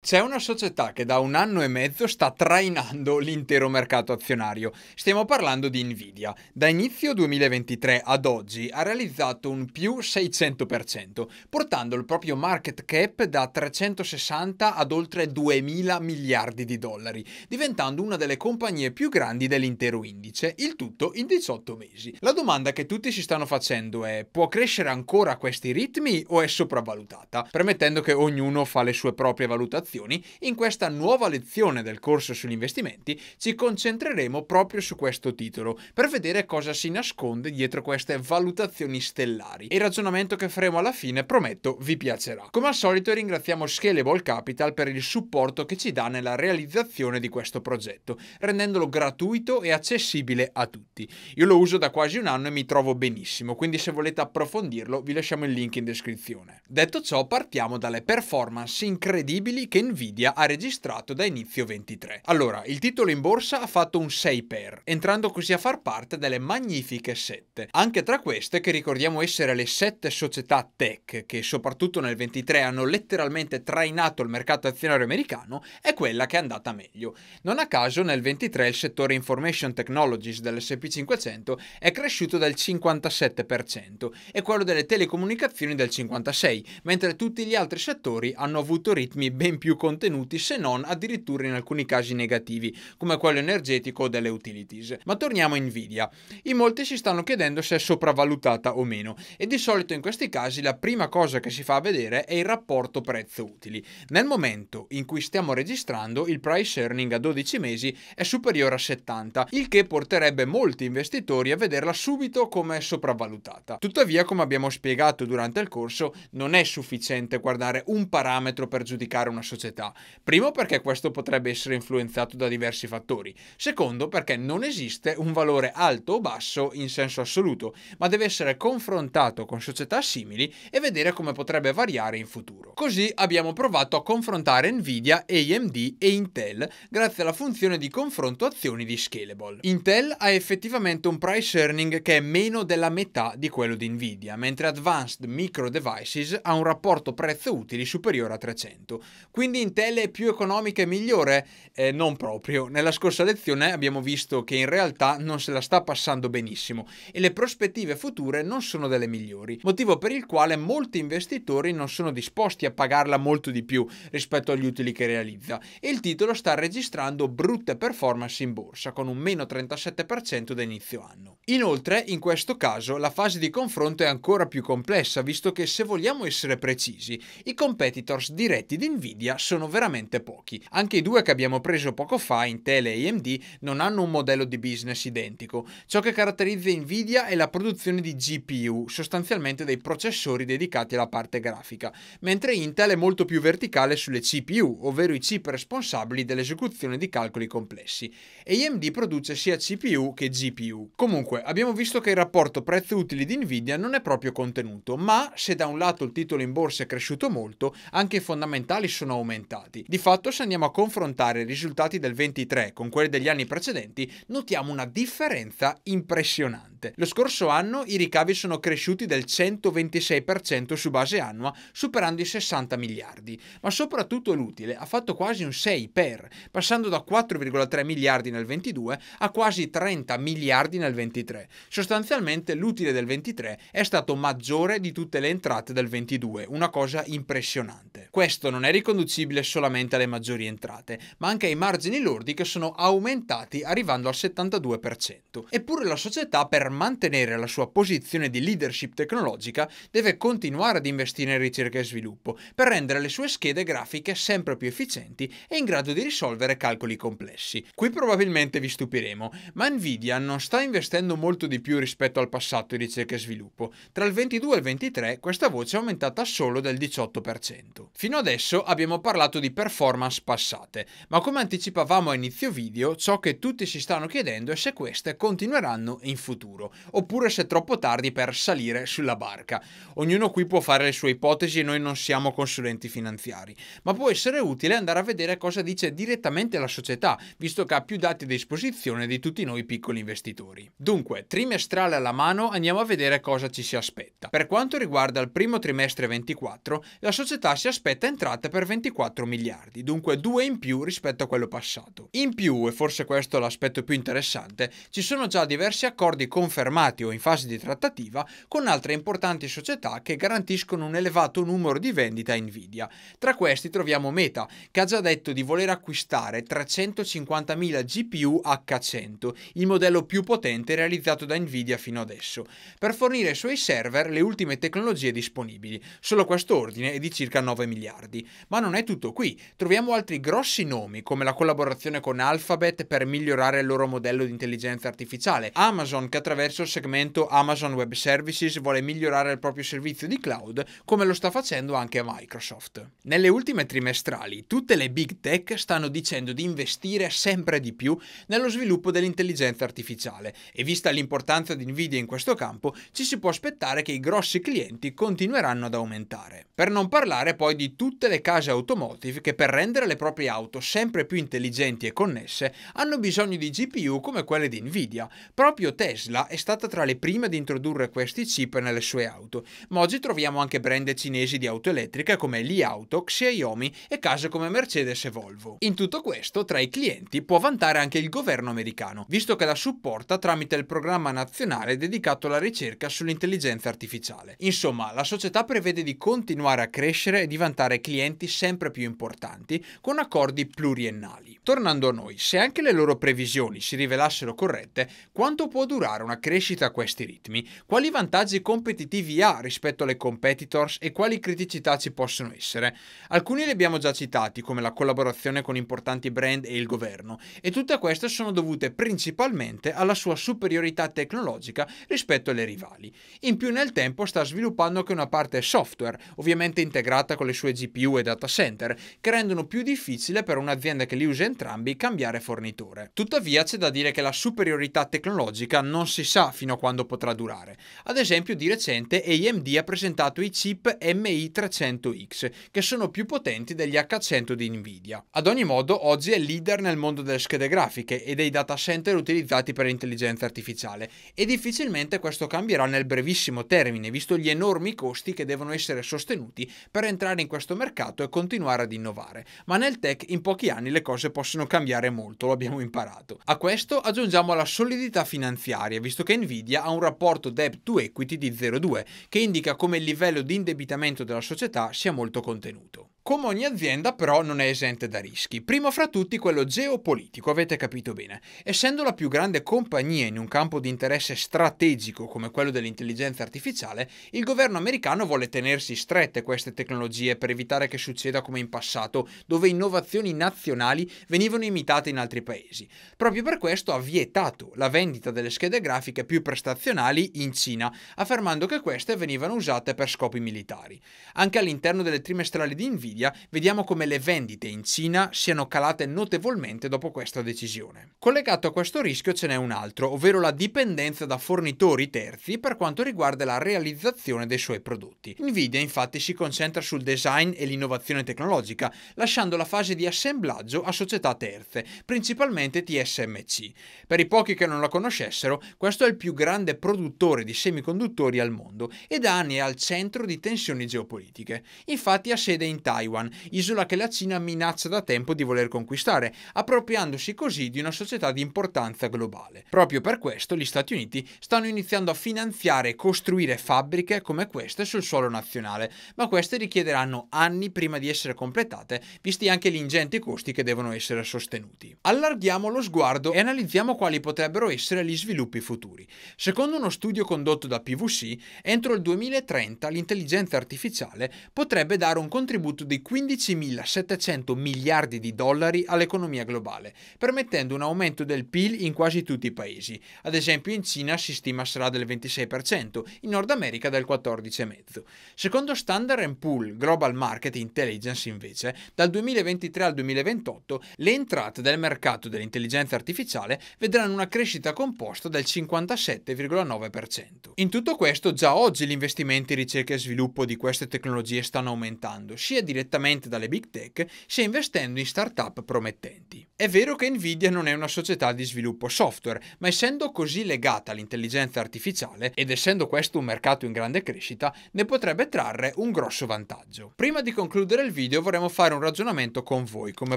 C'è una società che da un anno e mezzo sta trainando l'intero mercato azionario. Stiamo parlando di Nvidia. Da inizio 2023 ad oggi ha realizzato un più 600%, portando il proprio market cap da 360 ad oltre 2000 miliardi di dollari, diventando una delle compagnie più grandi dell'intero indice, il tutto in 18 mesi. La domanda che tutti si stanno facendo è può crescere ancora a questi ritmi o è sopravvalutata? Permettendo che ognuno fa le sue proprie valutazioni transazioni, in questa nuova lezione del corso sugli investimenti ci concentreremo proprio su questo titolo per vedere cosa si nasconde dietro queste valutazioni stellari. E il ragionamento che faremo alla fine prometto vi piacerà. Come al solito ringraziamo Scalable Capital per il supporto che ci dà nella realizzazione di questo progetto, rendendolo gratuito e accessibile a tutti. Io lo uso da quasi un anno e mi trovo benissimo, quindi se volete approfondirlo vi lasciamo il link in descrizione. Detto ciò partiamo dalle performance incredibili che che Nvidia ha registrato da inizio 23. Allora, il titolo in borsa ha fatto un 6 per, entrando così a far parte delle magnifiche 7, anche tra queste che ricordiamo essere le 7 società tech che soprattutto nel 23 hanno letteralmente trainato il mercato azionario americano, è quella che è andata meglio. Non a caso nel 23 il settore Information Technologies dell'SP 500 è cresciuto del 57% e quello delle telecomunicazioni del 56%, mentre tutti gli altri settori hanno avuto ritmi ben più più contenuti se non addirittura in alcuni casi negativi, come quello energetico delle utilities. Ma torniamo a Nvidia. In molti si stanno chiedendo se è sopravvalutata o meno e di solito in questi casi la prima cosa che si fa vedere è il rapporto prezzo utili. Nel momento in cui stiamo registrando il price earning a 12 mesi è superiore a 70, il che porterebbe molti investitori a vederla subito come sopravvalutata. Tuttavia, come abbiamo spiegato durante il corso, non è sufficiente guardare un parametro per giudicare una società società. Primo perché questo potrebbe essere influenzato da diversi fattori, secondo perché non esiste un valore alto o basso in senso assoluto, ma deve essere confrontato con società simili e vedere come potrebbe variare in futuro. Così abbiamo provato a confrontare Nvidia, AMD e Intel grazie alla funzione di confronto azioni di Scalable. Intel ha effettivamente un price earning che è meno della metà di quello di Nvidia, mentre Advanced Micro Devices ha un rapporto prezzo utili superiore a 300. Quindi quindi Intel è più economica e migliore? Eh, non proprio. Nella scorsa lezione abbiamo visto che in realtà non se la sta passando benissimo e le prospettive future non sono delle migliori, motivo per il quale molti investitori non sono disposti a pagarla molto di più rispetto agli utili che realizza e il titolo sta registrando brutte performance in borsa con un meno 37% da inizio anno. Inoltre, in questo caso, la fase di confronto è ancora più complessa, visto che se vogliamo essere precisi, i competitors diretti di Nvidia sono veramente pochi. Anche i due che abbiamo preso poco fa, Intel e AMD, non hanno un modello di business identico. Ciò che caratterizza Nvidia è la produzione di GPU, sostanzialmente dei processori dedicati alla parte grafica, mentre Intel è molto più verticale sulle CPU, ovvero i chip responsabili dell'esecuzione di calcoli complessi. E AMD produce sia CPU che GPU. Comunque, abbiamo visto che il rapporto prezzo-utili di Nvidia non è proprio contenuto, ma se da un lato il titolo in borsa è cresciuto molto, anche i fondamentali sono aumentati aumentati. Di fatto se andiamo a confrontare i risultati del 23 con quelli degli anni precedenti notiamo una differenza impressionante. Lo scorso anno i ricavi sono cresciuti del 126% su base annua superando i 60 miliardi, ma soprattutto l'utile ha fatto quasi un 6 per, passando da 4,3 miliardi nel 22 a quasi 30 miliardi nel 23. Sostanzialmente l'utile del 23 è stato maggiore di tutte le entrate del 22, una cosa impressionante. Questo non è riconducibile riconducibile solamente alle maggiori entrate, ma anche ai margini lordi che sono aumentati arrivando al 72%. Eppure la società per mantenere la sua posizione di leadership tecnologica deve continuare ad investire in ricerca e sviluppo per rendere le sue schede grafiche sempre più efficienti e in grado di risolvere calcoli complessi. Qui probabilmente vi stupiremo, ma Nvidia non sta investendo molto di più rispetto al passato in ricerca e sviluppo. Tra il 22 e il 23 questa voce è aumentata solo del 18%. Fino adesso abbiamo parlato di performance passate, ma come anticipavamo a inizio video, ciò che tutti si stanno chiedendo è se queste continueranno in futuro, oppure se è troppo tardi per salire sulla barca. Ognuno qui può fare le sue ipotesi e noi non siamo consulenti finanziari, ma può essere utile andare a vedere cosa dice direttamente la società, visto che ha più dati a disposizione di tutti noi piccoli investitori. Dunque, trimestrale alla mano, andiamo a vedere cosa ci si aspetta. Per quanto riguarda il primo trimestre 24, la società si aspetta entrate per 24 24 miliardi, dunque 2 in più rispetto a quello passato. In più, e forse questo è l'aspetto più interessante, ci sono già diversi accordi confermati o in fase di trattativa con altre importanti società che garantiscono un elevato numero di vendite a Nvidia. Tra questi troviamo Meta, che ha già detto di voler acquistare 350.000 GPU H100, il modello più potente realizzato da Nvidia fino adesso, per fornire ai suoi server le ultime tecnologie disponibili. Solo questo ordine è di circa 9 miliardi, ma non è è tutto qui, troviamo altri grossi nomi come la collaborazione con Alphabet per migliorare il loro modello di intelligenza artificiale, Amazon che attraverso il segmento Amazon Web Services vuole migliorare il proprio servizio di cloud come lo sta facendo anche Microsoft. Nelle ultime trimestrali tutte le big tech stanno dicendo di investire sempre di più nello sviluppo dell'intelligenza artificiale e vista l'importanza di Nvidia in questo campo ci si può aspettare che i grossi clienti continueranno ad aumentare. Per non parlare poi di tutte le case autonome automotive che per rendere le proprie auto sempre più intelligenti e connesse hanno bisogno di GPU come quelle di Nvidia. Proprio Tesla è stata tra le prime ad introdurre questi chip nelle sue auto, ma oggi troviamo anche brand cinesi di auto elettriche come Li Auto, Xiaomi e case come Mercedes e Volvo. In tutto questo, tra i clienti può vantare anche il governo americano, visto che la supporta tramite il programma nazionale dedicato alla ricerca sull'intelligenza artificiale. Insomma, la società prevede di continuare a crescere e di vantare clienti sempre sempre più importanti con accordi pluriennali. Tornando a noi, se anche le loro previsioni si rivelassero corrette, quanto può durare una crescita a questi ritmi? Quali vantaggi competitivi ha rispetto alle competitors e quali criticità ci possono essere? Alcuni li abbiamo già citati, come la collaborazione con importanti brand e il governo, e tutte queste sono dovute principalmente alla sua superiorità tecnologica rispetto alle rivali. In più nel tempo sta sviluppando anche una parte software, ovviamente integrata con le sue GPU e dataset, center, che rendono più difficile per un'azienda che li usa entrambi cambiare fornitore. Tuttavia c'è da dire che la superiorità tecnologica non si sa fino a quando potrà durare. Ad esempio di recente AMD ha presentato i chip MI300X, che sono più potenti degli H100 di Nvidia. Ad ogni modo oggi è leader nel mondo delle schede grafiche e dei data center utilizzati per l'intelligenza artificiale e difficilmente questo cambierà nel brevissimo termine, visto gli enormi costi che devono essere sostenuti per entrare in questo mercato e continuare continuare ad innovare, ma nel tech in pochi anni le cose possono cambiare molto, lo abbiamo imparato. A questo aggiungiamo la solidità finanziaria, visto che Nvidia ha un rapporto debt to equity di 0,2, che indica come il livello di indebitamento della società sia molto contenuto. Come ogni azienda però non è esente da rischi, primo fra tutti quello geopolitico, avete capito bene. Essendo la più grande compagnia in un campo di interesse strategico come quello dell'intelligenza artificiale, il governo americano vuole tenersi strette queste tecnologie per evitare che succeda come in passato, dove innovazioni nazionali venivano imitate in altri paesi. Proprio per questo ha vietato la vendita delle schede grafiche più prestazionali in Cina, affermando che queste venivano usate per scopi militari. Anche all'interno delle trimestrali di Nvidia media, vediamo come le vendite in Cina siano calate notevolmente dopo questa decisione. Collegato a questo rischio ce n'è un altro, ovvero la dipendenza da fornitori terzi per quanto riguarda la realizzazione dei suoi prodotti. Nvidia infatti si concentra sul design e l'innovazione tecnologica, lasciando la fase di assemblaggio a società terze, principalmente TSMC. Per i pochi che non la conoscessero, questo è il più grande produttore di semiconduttori al mondo e da anni è al centro di tensioni geopolitiche. Infatti ha sede in Taiwan Taiwan, isola che la Cina minaccia da tempo di voler conquistare, appropriandosi così di una società di importanza globale. Proprio per questo gli Stati Uniti stanno iniziando a finanziare e costruire fabbriche come queste sul suolo nazionale, ma queste richiederanno anni prima di essere completate, visti anche gli ingenti costi che devono essere sostenuti. Allarghiamo lo sguardo e analizziamo quali potrebbero essere gli sviluppi futuri. Secondo uno studio condotto da PVC, entro il 2030 l'intelligenza artificiale potrebbe dare un contributo di 15.700 miliardi di dollari all'economia globale, permettendo un aumento del PIL in quasi tutti i paesi. Ad esempio in Cina si stima sarà del 26%, in Nord America del 14,5%. Secondo Standard Poor's Global Market Intelligence invece, dal 2023 al 2028 le entrate del mercato dell'intelligenza artificiale vedranno una crescita composta del 57,9%. In tutto questo già oggi gli investimenti in ricerca e sviluppo di queste tecnologie stanno aumentando, sia direttamente direttamente dalle big tech, sia investendo in startup promettenti. È vero che Nvidia non è una società di sviluppo software, ma essendo così legata all'intelligenza artificiale ed essendo questo un mercato in grande crescita, ne potrebbe trarre un grosso vantaggio. Prima di concludere il video vorremmo fare un ragionamento con voi, come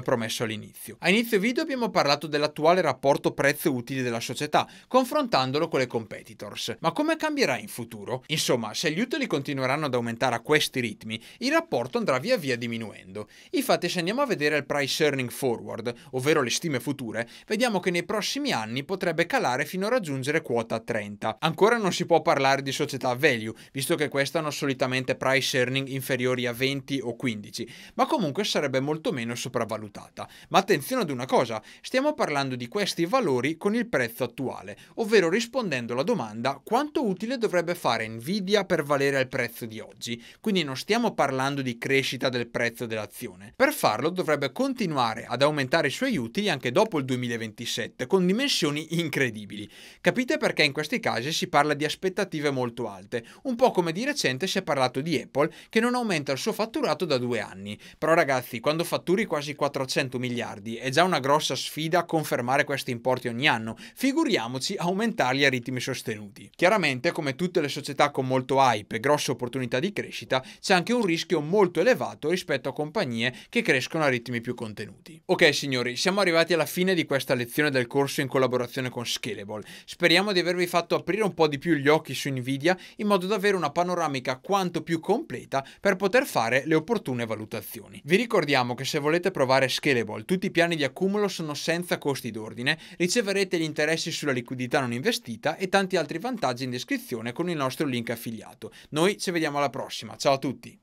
promesso all'inizio. A inizio video abbiamo parlato dell'attuale rapporto prezzo-utili della società, confrontandolo con le competitors. Ma come cambierà in futuro? Insomma, se gli utili continueranno ad aumentare a questi ritmi, il rapporto andrà via via via diminuendo. Infatti se andiamo a vedere il price earning forward, ovvero le stime future, vediamo che nei prossimi anni potrebbe calare fino a raggiungere quota 30. Ancora non si può parlare di società value, visto che queste hanno solitamente price earning inferiori a 20 o 15, ma comunque sarebbe molto meno sopravvalutata. Ma attenzione ad una cosa, stiamo parlando di questi valori con il prezzo attuale, ovvero rispondendo alla domanda quanto utile dovrebbe fare Nvidia per valere al prezzo di oggi. Quindi non stiamo parlando di crescita del del prezzo dell'azione. Per farlo dovrebbe continuare ad aumentare i suoi utili anche dopo il 2027, con dimensioni incredibili. Capite perché in questi casi si parla di aspettative molto alte, un po' come di recente si è parlato di Apple che non aumenta il suo fatturato da due anni. Però ragazzi, quando fatturi quasi 400 miliardi è già una grossa sfida confermare questi importi ogni anno, figuriamoci aumentarli a ritmi sostenuti. Chiaramente, come tutte le società con molto hype e grosse opportunità di crescita, c'è anche un rischio molto elevato rispetto a compagnie che crescono a ritmi più contenuti. Ok signori, siamo arrivati alla fine di questa lezione del corso in collaborazione con Scalable. Speriamo di avervi fatto aprire un po' di più gli occhi su Nvidia in modo da avere una panoramica quanto più completa per poter fare le opportune valutazioni. Vi ricordiamo che se volete provare Scalable, tutti i piani di accumulo sono senza costi d'ordine, riceverete gli interessi sulla liquidità non investita e tanti altri vantaggi in descrizione con il nostro link affiliato. Noi ci vediamo alla prossima, ciao a tutti!